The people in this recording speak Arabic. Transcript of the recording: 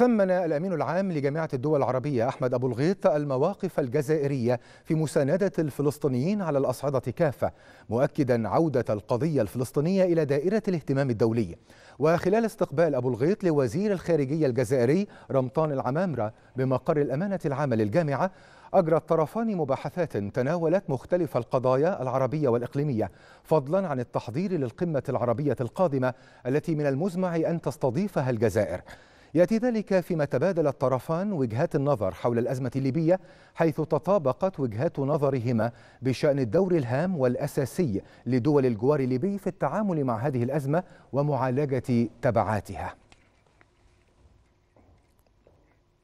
ثمن الأمين العام لجامعة الدول العربية أحمد أبو الغيط المواقف الجزائرية في مساندة الفلسطينيين على الأصعدة كافة مؤكدا عودة القضية الفلسطينية إلى دائرة الاهتمام الدولي وخلال استقبال أبو الغيط لوزير الخارجية الجزائري رمطان العمامرة بمقر الأمانة العامة للجامعة أجرى الطرفان مباحثات تناولت مختلف القضايا العربية والإقليمية فضلا عن التحضير للقمة العربية القادمة التي من المزمع أن تستضيفها الجزائر يأتي ذلك فيما تبادل الطرفان وجهات النظر حول الأزمة الليبية حيث تطابقت وجهات نظرهما بشأن الدور الهام والأساسي لدول الجوار الليبي في التعامل مع هذه الأزمة ومعالجة تبعاتها